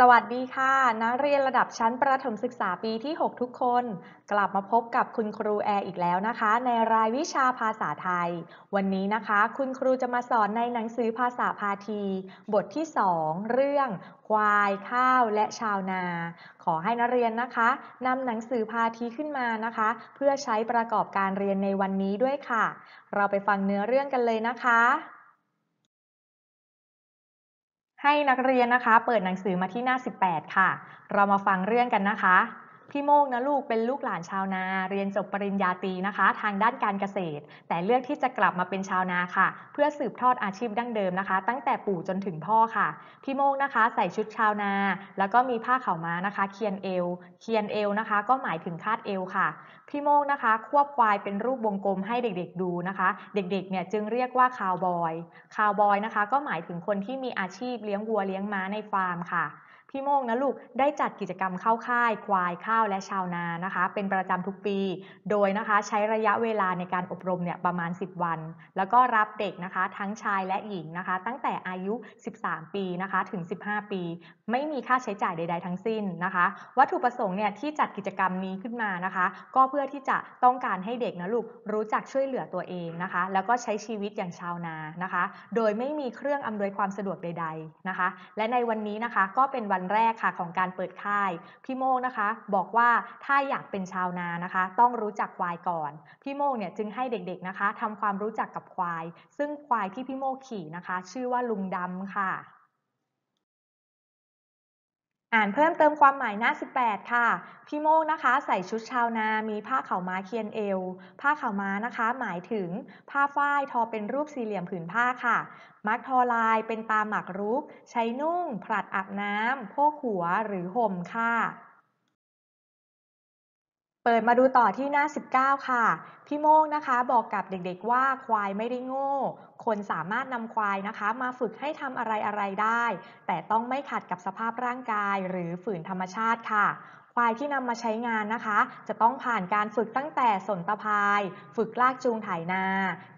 สวัสดีค่ะ นักเรียนระดับชั้นประถมศึกษาปีที่ 6 ทุกคน กลับมาพบกับคุณครูแอร์อีกแล้วนะคะ ในรายวิชาภาษาไทย วันนี้นะคะ คุณครูจะมาสอนในหนังสือภาษาพาที บทที่ 2 เรื่อง ควาย ข้าวและชาวนา ขอให้นักเรียนนะคะนำหนังสือพาทีขึ้นมานะคะ เพื่อใช้ประกอบการเรียนในวันนี้ด้วยค่ะ เราไปฟังเนื้อเรื่องกันเลยนะคะให้นักเรียนนะคะ เปิดหนังสือมาที่หน้า 18 ค่ะ เรามาฟังเรื่องกันนะคะพี่โมกนะลูกเป็นลูกหลานชาวนา เรียนจบปริญญาตรีนะคะ ทางด้านการเกษตร แต่เลือกที่จะกลับมาเป็นชาวนาค่ะ เพื่อสืบทอดอาชีพดั้งเดิมนะคะ ตั้งแต่ปู่จนถึงพ่อค่ะพี่โมกนะคะใส่ชุดชาวนา แล้วก็มีผ้าขาวม้านะคะเคียนเอวเคียนเอวนะคะ ก็หมายถึงคาดเอวค่ะพี่โมกนะคะควบควายเป็นรูปวงกลมให้เด็กๆดูนะคะ เด็กๆเนี่ยจึงเรียกว่าคาวบอยคาวบอยนะคะ ก็หมายถึงคนที่มีอาชีพเลี้ยงวัวเลี้ยงม้าในฟาร์มค่ะพี่โมงนะลูกได้จัดกิจกรรมเข้าค่าย ควายข้าวและชาวนานะคะ เป็นประจำทุกปีโดยนะคะใช้ระยะเวลาในการอบรมเนี่ยประมาณ 10 วัน แล้วก็รับเด็กนะคะทั้งชายและหญิงนะคะ ตั้งแต่อายุ 13 ปีนะคะถึง 15 ปี ไม่มีค่าใช้จ่ายใดๆทั้งสิ้นนะคะ วัตถุประสงค์เนี่ยที่จัดกิจกรรมนี้ขึ้นมานะคะ ก็เพื่อที่จะต้องการให้เด็กนะลูกรู้จักช่วยเหลือตัวเองนะคะ แล้วก็ใช้ชีวิตอย่างชาวนานะคะ โดยไม่มีเครื่องอำนวยความสะดวกใด ๆ นะคะ และในวันนี้นะคะก็เป็นวันันแรกค่ะของการเปิดค่าย พี่โมกนะคะ บอกว่าถ้าอยากเป็นชาวนานะคะ ต้องรู้จักควายก่อน พี่โมกเนี่ย จึงให้เด็กๆนะคะทำความรู้จักกับควาย ซึ่งควายที่พี่โมกขี่นะคะ ชื่อว่าลุงดำค่ะอ่านเพิ่มเติมความหมายหน้า 18 ค่ะ พี่โมกนะคะ ใส่ชุดชาวนา มีผ้าเข่าม้าเคียนเอว ผ้าเข่าม้านะคะ หมายถึงผ้าฝ้ายทอเป็นรูปสี่เหลี่ยมผืนผ้าค่ะ มักทอลายเป็นตาหมักรุกใช้นุ่ง ผลัดอาบน้ำโพกหัวหรือห่มค่ะเปิดมาดูต่อที่หน้า 19 ค่ะ พี่โมงนะคะ บอกกับเด็กๆว่าควายไม่ได้โง่ คนสามารถนำควายนะคะ มาฝึกให้ทำอะไรอะไรได้ แต่ต้องไม่ขัดกับสภาพร่างกายหรือฝืนธรรมชาติค่ะควายที่นำมาใช้งานนะคะ จะต้องผ่านการฝึกตั้งแต่สนตะพาย ฝึกลากจูงไถานา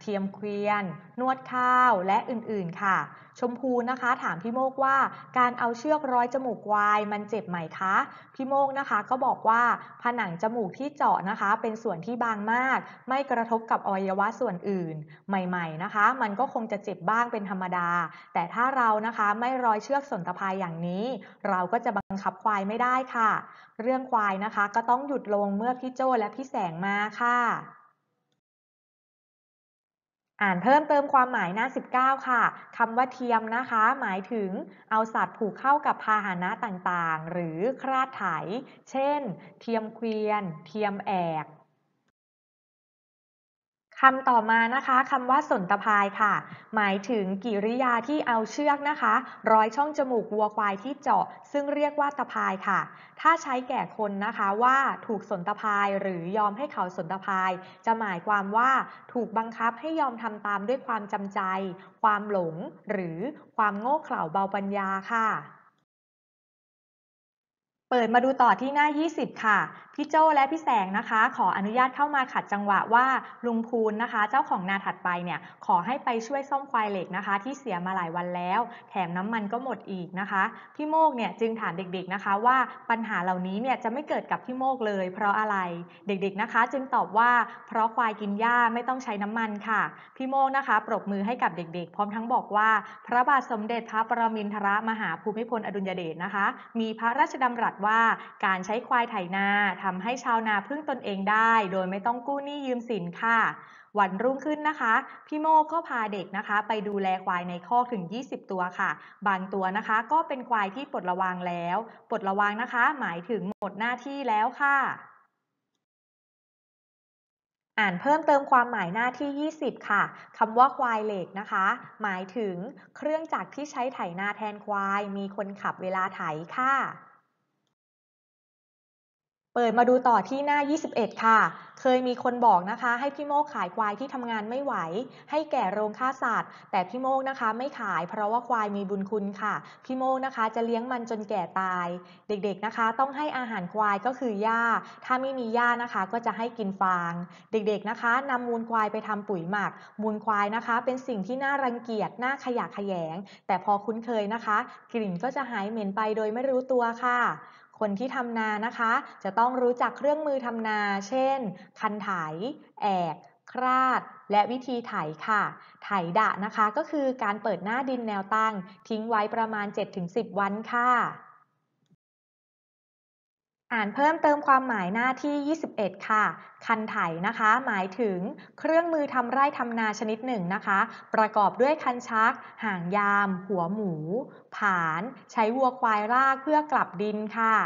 เทียมเควียน นวดข้าวและอื่นๆค่ะ ชมพูนะคะ ถามพี่โมกว่า การเอาเชือกร้อยจมูกควายมันเจ็บไหมคะพี่โมกนะคะก็บอกว่า ผนังจมูกที่เจาะนะคะ เป็นส่วนที่บางมาก ไม่กระทบกับอวัยวะส่วนอื่น ใหม่ๆนะคะ มันก็คงจะเจ็บบ้างเป็นธรรมดา แต่ถ้าเรานะคะไม่ร้อยเชือกสนตะพายอย่างนี้ เราก็จะบังคับควายไม่ได้ค่ะเรื่องควายนะคะก็ต้องหยุดลงเมื่อพี่โจ้และพี่แสงมาค่ะ อ่านเพิ่มเติมความหมายหน้า 19 ค่ะคำว่าเทียมนะคะหมายถึงเอาสัตว์ผูกเข้ากับพาหนะต่างๆ หรือคราดไถ เช่นเทียมเกวียนเทียมแอกคำต่อมานะคะคำว่าสนตพายค่ะ หมายถึงกิริยาที่เอาเชือกนะคะ ร้อยช่องจมูกวัวควายที่เจาะซึ่งเรียกว่าตภพายค่ะ ถ้าใช้แก่คนนะคะว่าถูกสนตพายหรือยอมให้เขาสนตพาย จะหมายความว่าถูกบังคับให้ยอมทำตามด้วยความจำใจ ความหลงหรือความโง่เขลาเบาปัญญาค่ะเปิดมาดูต่อที่หน้า 20 ค่ะ พี่โจ้และพี่แสงนะคะ ขออนุญาตเข้ามาขัดจังหวะว่าลุงพูนนะคะ เจ้าของนาถัดไปเนี่ยขอให้ไปช่วยซ่อมควายเหล็กนะคะ ที่เสียมาหลายวันแล้ว แถมน้ำมันก็หมดอีกนะคะพี่โมกเนี่ยจึงถามเด็กๆนะคะ ว่าปัญหาเหล่านี้เนี่ยจะไม่เกิดกับพี่โมกเลย เพราะอะไรเด็กๆนะคะ จึงตอบว่าเพราะควายกินหญ้าไม่ต้องใช้น้ำมันค่ะพี่โมกนะคะปรบมือให้กับเด็กๆ พร้อมทั้งบอกว่า พระบาทสมเด็จพระปรมินทรมหาภูมิพลอดุลยเดชนะคะ มีพระราชดำรัสว่าการใช้ควายไถนาทำให้ชาวนาพึ่งตนเองได้ โดยไม่ต้องกู้หนี้ยืมสินค่ะ วันรุ่งขึ้นนะคะ พี่โมก็พาเด็กนะคะ ไปดูแลควายในคอกถึง 20 ตัวค่ะ บางตัวนะคะก็เป็นควายที่ปลดระวางแล้ว ปลดระวางนะคะ หมายถึงหมดหน้าที่แล้วค่ะ อ่านเพิ่มเติมความหมายหน้าที่ 20 ค่ะคำว่าควายเหล็กนะคะ หมายถึงเครื่องจักรที่ใช้ไถนาแทนควายมีคนขับเวลาไถค่ะเปิดมาดูต่อที่หน้า 21 ค่ะ เคยมีคนบอกนะคะ ให้พี่โมกขายควายที่ทำงานไม่ไหว ให้แก่โรงฆ่าสัตว์ แต่พี่โมกนะคะไม่ขาย เพราะว่าควายมีบุญคุณค่ะ พี่โมกนะคะจะเลี้ยงมันจนแก่ตาย เด็กๆนะคะ ต้องให้อาหารควายก็คือหญ้า ถ้าไม่มีหญ้านะคะก็จะให้กินฟาง เด็กๆนะคะนำมูลควายไปทำปุ๋ยหมัก มูลควายนะคะ เป็นสิ่งที่น่ารังเกียจ น่าขยะแขยง แต่พอคุ้นเคยนะคะ กลิ่นก็จะหายเหม็นไปโดยไม่รู้ตัวค่ะคนที่ทำนานะคะ จะต้องรู้จักเครื่องมือทำนา เช่น คันไถ แอก คราด และวิธีไถค่ะ ไถดะนะคะก็คือการเปิดหน้าดินแนวตั้งทิ้งไว้ประมาณ 7-10 วันค่ะ่านเพิ่มเติมความหมายหน้าที่ 21 ค่ะ คันไถ นะคะ หมายถึง เครื่องมือทำไร่ทำนาชนิดหนึ่งนะคะ ประกอบด้วยคันชัก ห่างยาม หัวหมู ผาน ใช้วัวควายรากเพื่อกลับดินค่ะ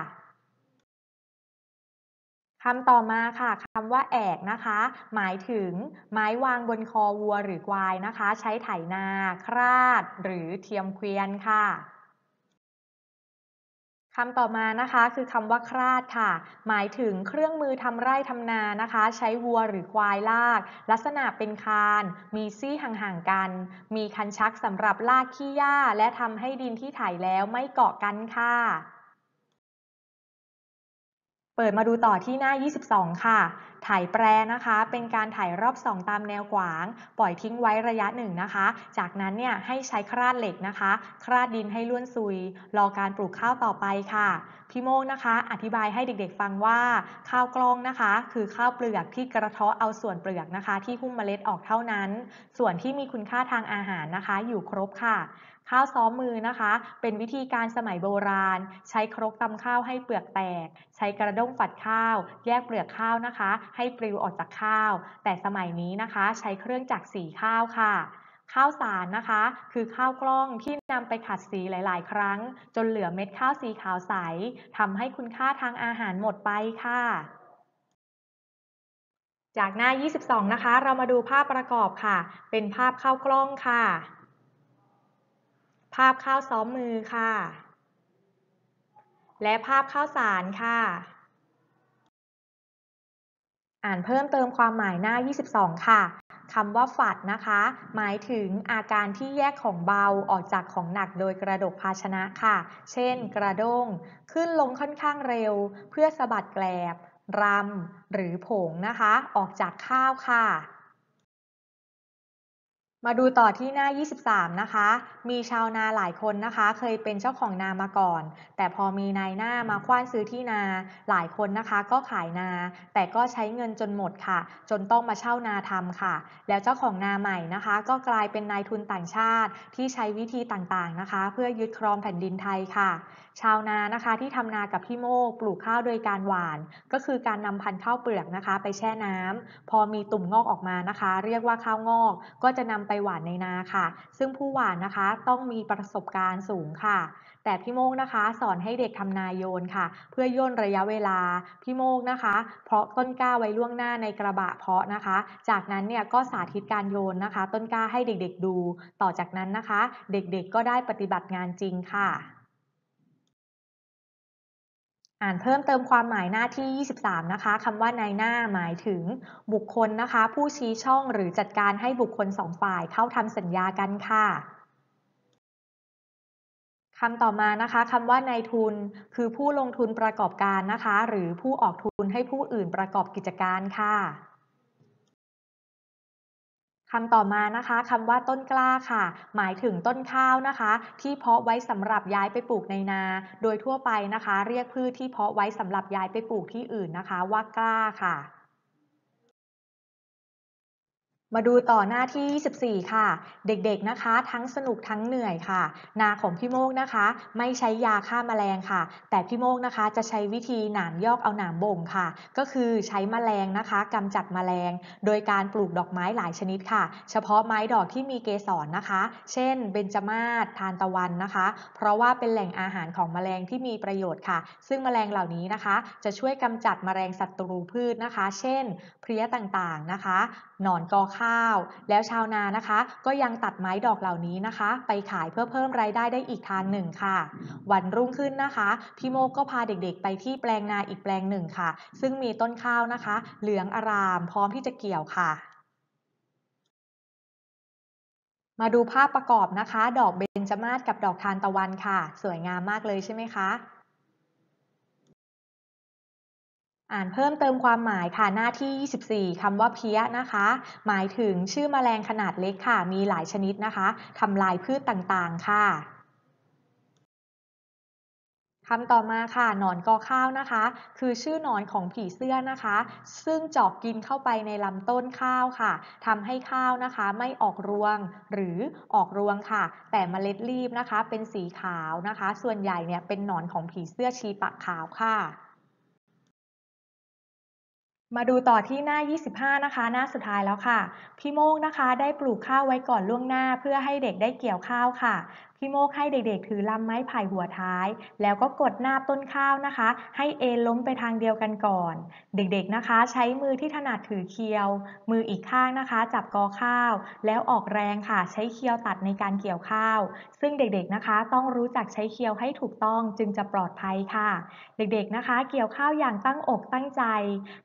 คำต่อมาค่ะ คำว่าแอกนะคะ หมายถึง ไม้วางบนคอวัวหรือควายนะคะ ใช้ไถนา คราด หรือเทียมเควียนค่ะคำต่อมานะคะคือคำว่าคราดค่ะ หมายถึงเครื่องมือทำไร่ทำนานะคะ ใช้วัวหรือควายลาก ลักษณะเป็นคานมีซี่ห่างๆกัน มีคันชักสำหรับลากขี้หญ้าและทำให้ดินที่ไถแล้วไม่เกาะกันค่ะ เปิดมาดูต่อที่หน้า 22 ค่ะถ่ายแปรนะคะ เป็นการถ่ายรอบ 2ตามแนวขวาง ปล่อยทิ้งไว้ระยะหนึ่งนะคะ จากนั้นเนี่ยให้ใช้คราดเหล็กนะคะคราดดินให้ล้วนซุยรอการปลูกข้าวต่อไปค่ะพี่โมงนะคะอธิบายให้เด็กๆฟังว่า ข้าวกล้องนะคะ คือข้าวเปลือกที่กระเทาะเอาส่วนเปลือกนะคะที่หุ้มเมล็ดออกเท่านั้น ส่วนที่มีคุณค่าทางอาหารนะคะ อยู่ครบค่ะ ข้าวซ้อมมือนะคะ เป็นวิธีการสมัยโบราณ ใช้ครกตำข้าวให้เปลือกแตก ใช้กระด้งฝัดข้าว แยกเปลือกข้าวนะคะให้ปลิวออกจากข้าว แต่สมัยนี้นะคะ ใช้เครื่องจักรสีข้าวค่ะข้าวสารนะคะ คือข้าวกล้องที่นำไปขัดสีหลาย ๆ ครั้ง จนเหลือเม็ดข้าวสีขาวใสทำให้คุณค่าทางอาหารหมดไปค่ะ จากหน้า 22 นะคะ เรามาดูภาพประกอบค่ะ เป็นภาพข้าวกล้องค่ะ ภาพข้าวซ้อมมือค่ะ และภาพข้าวสารค่ะอ่านเพิ่มเติมความหมายหน้า 22 ค่ะ คำว่าฝัดนะคะ หมายถึงอาการที่แยกของเบาออกจากของหนักโดยกระดกภาชนะค่ะ เช่นกระด้ง ขึ้นลงค่อนข้างเร็ว เพื่อสะบัดแกลบ รำ หรือผงนะคะ ออกจากข้าวค่ะมาดูต่อที่หน้า 23 นะคะ มีชาวนาหลายคนนะคะ เคยเป็นเจ้าของนามาก่อน แต่พอมีนายหน้ามาคว้านซื้อที่นา หลายคนนะคะ ก็ขายนา แต่ก็ใช้เงินจนหมดค่ะ จนต้องมาเช่านาทำค่ะ แล้วเจ้าของนาใหม่นะคะ ก็กลายเป็นนายทุนต่างชาติที่ใช้วิธีต่างๆนะคะ เพื่อยึดครองแผ่นดินไทยค่ะ ชาวนานะคะที่ทำนากับพี่โมกปลูกข้าวโดยการหวาน ก็คือการนำพันธุ์ข้าวเปลือกนะคะ ไปแช่น้ำพอมีตุ่มงอกออกมานะคะ เรียกว่าข้าวงอก ก็จะนำไปหว่านในนาค่ะ ซึ่งผู้หว่านนะคะต้องมีประสบการณ์สูงค่ะ แต่พี่โมกนะคะ สอนให้เด็กทำนายโยนค่ะ เพื่อย่นระยะเวลา พี่โมกนะคะ เพราะต้นกล้าไว้ล่วงหน้าในกระบะเพาะนะคะ จากนั้นเนี่ยก็สาธิตการโยนนะคะ ต้นกล้าให้เด็กๆดู ต่อจากนั้นนะคะ เด็กๆก็ได้ปฏิบัติงานจริงค่ะอ่านเพิ่มเติมความหมายหน้าที่ 23 นะคะคำว่านายหน้าหมายถึง บุคคลนะคะ ผู้ชี้ช่องหรือจัดการให้บุคคลสองฝ่าย เข้าทำสัญญากันค่ะคำต่อมานะคะคำว่านายทุน คือผู้ลงทุนประกอบการนะคะ หรือผู้ออกทุนให้ผู้อื่นประกอบกิจการค่ะคำต่อมานะคะคำว่าต้นกล้าค่ะหมายถึงต้นข้าวนะคะ ที่เพาะไว้สำหรับย้ายไปปลูกในนา โดยทั่วไปนะคะ เรียกพืชที่เพาะไว้สำหรับย้ายไปปลูกที่อื่นนะคะว่ากล้าค่ะมาดูต่อหน้าที่24ค่ะ เด็กๆ นะคะ ทั้งสนุกทั้งเหนื่อยค่ะ นาของพี่โมกนะคะ ไม่ใช้ยาฆ่ามาแมลงค่ะ แต่พี่โมกนะคะ จะใช้วิธีหนามยอกเอาหนามบ่งค่ะ ก็คือใช้มแมลงนะคะ กำจัดมแมลง โดยการปลูกดอกไม้หลายชนิดค่ะ เฉพาะไม้ดอกที่มีเกสรนนะคะ เช่น เบญจมาศ ทานตะวันนะคะ เพราะว่าเป็นแหล่งอาหารของมแมลงที่มีประโยชน์ค่ะ ซึ่งมแมลงเหล่านี้นะคะ จะช่วยกำจัดมแมลงศัตรูพืชนะคะ เช่น เพลี้ยต่างๆ นะคะ หนอนกอข้าวแล้วชาวนานะคะก็ยังตัดไม้ดอกเหล่านี้นะคะ ไปขายเพื่อเพิ่มรายได้ได้อีกทางหนึ่งค่ะ วันรุ่งขึ้นนะคะพี่โมกก็พาเด็กๆ ไปที่แปลงนาอีกแปลงหนึ่งค่ะ ซึ่งมีต้นข้าวนะคะ เหลืองอารามพร้อมที่จะเกี่ยวค่ะ มาดูภาพประกอบนะคะ ดอกเบญจมาศกับดอกทานตะวันค่ะ สวยงามมากเลยใช่ไหมคะอ่านเพิ่มเติมความหมายค่ะหน้าที่ 24 คำว่า เพี้ยนะคะ หมายถึงชื่อมแมลงขนาดเล็กค่ะ มีหลายชนิดนะคะ ทำลายพืชต่างๆค่ะคำต่อมาค่ะ หนอนกอข้าวนะคะ คือชื่อหนอนของผีเสื้อนะคะ ซึ่งเจาะกกินเข้าไปในลำต้นข้าวค่ะทำให้ข้าวนะคะไม่ออกรวงหรือออกรวงค่ะ แต่เมล็ดรีบนะคะเป็นสีขาวนะคะ ส่วนใหญ่เนี่ยเป็นหนอนของผีเสื้อชีปะขาวค่ะมาดูต่อที่หน้า 25 นะคะ หน้าสุดท้ายแล้วค่ะ พี่โมกนะคะได้ปลูกข้าวไว้ก่อนล่วงหน้า เพื่อให้เด็กได้เกี่ยวข้าวค่ะ พี่โมกให้เด็กๆถือลำไม้ไผ่หัวท้าย แล้วก็กดหน้าต้นข้าวนะคะ ให้เอล้มไปทางเดียวกันก่อน เด็กๆนะคะ ใช้มือที่ถนัดถือเคียว มืออีกข้างนะคะ จับกอข้าว แล้วออกแรงค่ะ ใช้เคียวตัดในการเกี่ยวข้าว ซึ่งเด็กๆนะคะ ต้องรู้จักใช้เคียวให้ถูกต้องจึงจะปลอดภัยค่ะ เด็กๆนะคะ เกี่ยวข้าวอย่างตั้งอกตั้งใจ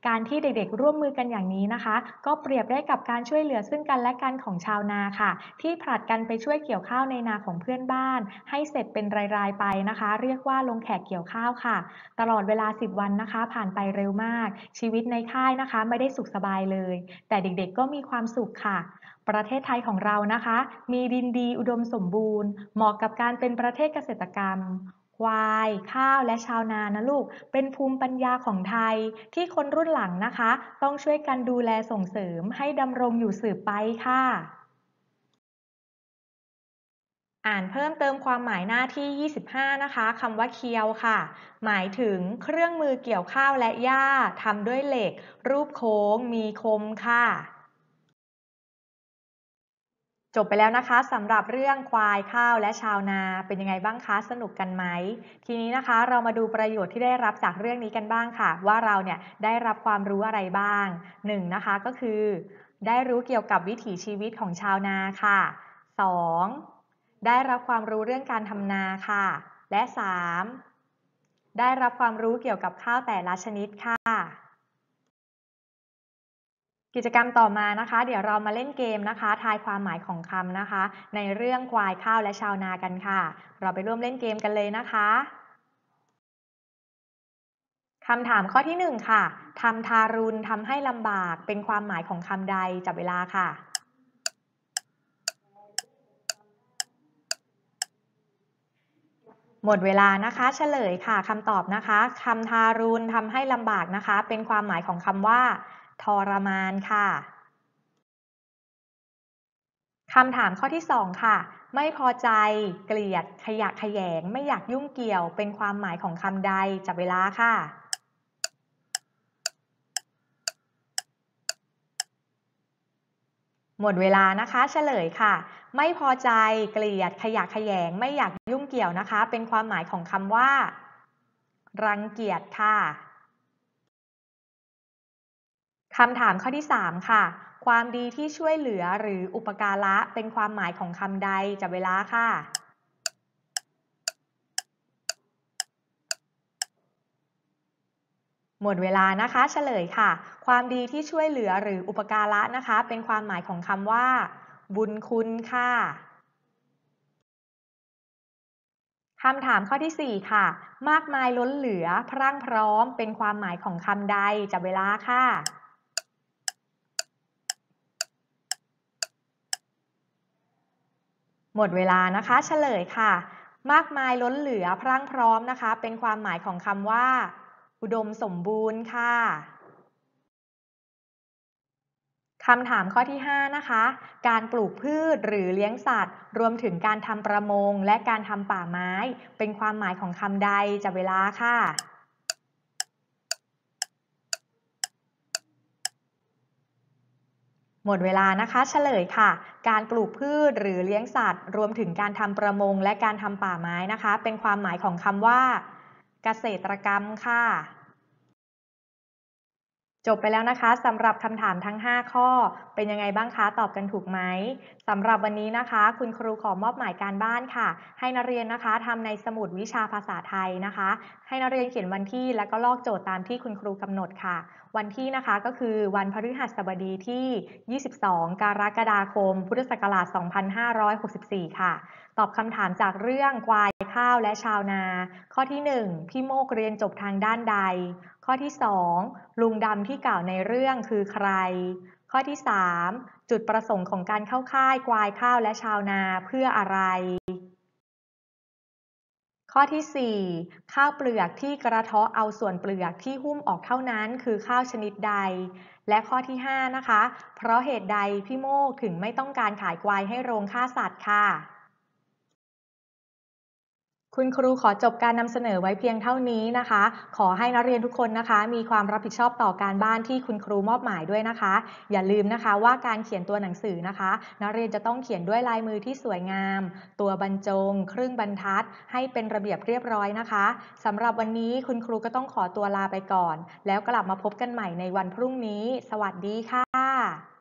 การที่ที่เด็กๆร่วมมือกันอย่างนี้นะคะ ก็เปรียบได้กับการช่วยเหลือซึ่งกันและกันของชาวนาค่ะ ที่ผลัดกันไปช่วยเกี่ยวข้าวในนาของเพื่อนบ้าน ให้เสร็จเป็นรายๆไปนะคะ เรียกว่าลงแขกเกี่ยวข้าวค่ะ ตลอดเวลา 10 วันนะคะ ผ่านไปเร็วมาก ชีวิตในค่ายนะคะไม่ได้สุขสบายเลย แต่เด็กๆ ก็มีความสุขค่ะ ประเทศไทยของเรานะคะ มีดินดีอุดมสมบูรณ์ เหมาะกับการเป็นประเทศเกษตรกรรมวายข้าวและชาวนานะลูก เป็นภูมิปัญญาของไทย ที่คนรุ่นหลังนะคะ ต้องช่วยกันดูแลส่งเสริมให้ดำรงอยู่สืบไปค่ะ อ่านเพิ่มเติมความหมายหน้าที่ 25 นะคะคำว่าเคียวค่ะ หมายถึงเครื่องมือเกี่ยวข้าวและหญ้าทำด้วยเหล็ก รูปโค้งมีคมค่ะจบไปแล้วนะคะสำหรับเรื่องควายข้าวและชาวนาเป็นยังไงบ้างคะ สนุกกันไหม ทีนี้นะคะเรามาดูประโยชน์ที่ได้รับจากเรื่องนี้กันบ้างค่ะ ว่าเราเนี่ยได้รับความรู้อะไรบ้าง1นนะคะก็คือได้รู้เกี่ยวกับวิถีชีวิตของชาวนาค่ะ 2. ได้รับความรู้เรื่องการทำนาค่ะ และ 3. ได้รับความรู้เกี่ยวกับข้าวแต่ละชนิดค่ะกิจกรรมต่อมานะคะ เดี๋ยวเรามาเล่นเกมนะคะ ทายความหมายของคำนะคะ ในเรื่องควายข้าวและชาวนากันค่ะ เราไปร่วมเล่นเกมกันเลยนะคะคำถามข้อที่1ค่ะทำทารุณทำให้ลำบากเป็นความหมายของคำใดจับเวลาค่ะ หมดเวลานะคะ เฉลยค่ะคำตอบนะคะคำทารุณทำให้ลำบากนะคะ เป็นความหมายของคำว่าทรมานค่ะคำถามข้อที่ 2 ค่ะ ไม่พอใจ เกลียดขยะแขยง ไม่อยากยุ่งเกี่ยว เป็นความหมายของคำใดจับเวลาค่ะ หมดเวลานะคะ เฉลยค่ะ ไม่พอใจ เกลียด ขยะแขยง ไม่อยากยุ่งเกี่ยวนะคะ เป็นความหมายของคำว่า รังเกียจค่ะคำถามข้อที่ 3 ค่ะ ความดีที่ช่วยเหลือหรืออุปการะเป็นความหมายของคำใดจับเวลาค่ะ หมดเวลานะคะ เฉลยค่ะ ความดีที่ช่วยเหลือหรืออุปการะนะคะ เป็นความหมายของคำว่า บุญคุณค่ะคำถามข้อที่ 4 ค่ะ มากมายล้นเหลือพรั่งพร้อม เป็นความหมายของคำใดจับเวลาค่ะหมดเวลานะคะ เฉลยค่ะ มากมายล้นเหลือพรั่งพร้อมนะคะ เป็นความหมายของคำว่า อุดมสมบูรณ์ค่ะคำถามข้อที่ 5 นะคะ การปลูกพืชหรือเลี้ยงสัตว์ รวมถึงการทำประมงและการทำป่าไม้ เป็นความหมายของคำใดจะเวลาค่ะหมดเวลานะคะ เฉลยค่ะ การปลูกพืชหรือเลี้ยงสัตว์ รวมถึงการทำประมงและการทำป่าไม้นะคะ เป็นความหมายของคำว่า เกษตรกรรมค่ะจบไปแล้วนะคะสำหรับคำถามทั้ง 5 ข้อเป็นยังไงบ้างคะตอบกันถูกไหมสำหรับวันนี้นะคะ คุณครูขอมอบหมายการบ้านค่ะ ให้นักเรียนนะคะทำในสมุดวิชาภาษาไทยนะคะ ให้นักเรียนเขียนวันที่และก็ลอกโจทย์ตามที่คุณครูกำหนดค่ะวันที่นะคะก็คือวันพฤหัสบดีที่ 22 กรกฎาคม พุทธศักราช 2564 ค่ะ ตอบคำถามจากเรื่องควายข้าวและชาวนา ข้อที่ 1 พี่โมกเรียนจบทางด้านใด ข้อที่ 2 ลุงดำที่กล่าวในเรื่องคือใคร ข้อที่ 3 จุดประสงค์ของการเข้าค่ายควายข้าวและชาวนาเพื่ออะไรข้อที่ 4 ข้าวเปลือกที่กระเทาะเอาส่วนเปลือกที่หุ้มออกเท่านั้นคือข้าวชนิดใด และข้อที่ 5 นะคะ เพราะเหตุใดพี่โม่ถึงไม่ต้องการขายควายให้โรงฆ่าสัตว์ค่ะคุณครูขอจบการนำเสนอไว้เพียงเท่านี้นะคะ ขอให้นักเรียนทุกคนนะคะ มีความรับผิดชอบต่อการบ้านที่คุณครูมอบหมายด้วยนะคะ อย่าลืมนะคะว่าการเขียนตัวหนังสือนะคะนักเรียนจะต้องเขียนด้วยลายมือที่สวยงาม ตัวบรรจง ครึ่งบรรทัด ให้เป็นระเบียบเรียบร้อยนะคะ สำหรับวันนี้คุณครูก็ต้องขอตัวลาไปก่อน แล้วกลับมาพบกันใหม่ในวันพรุ่งนี้ สวัสดีค่ะ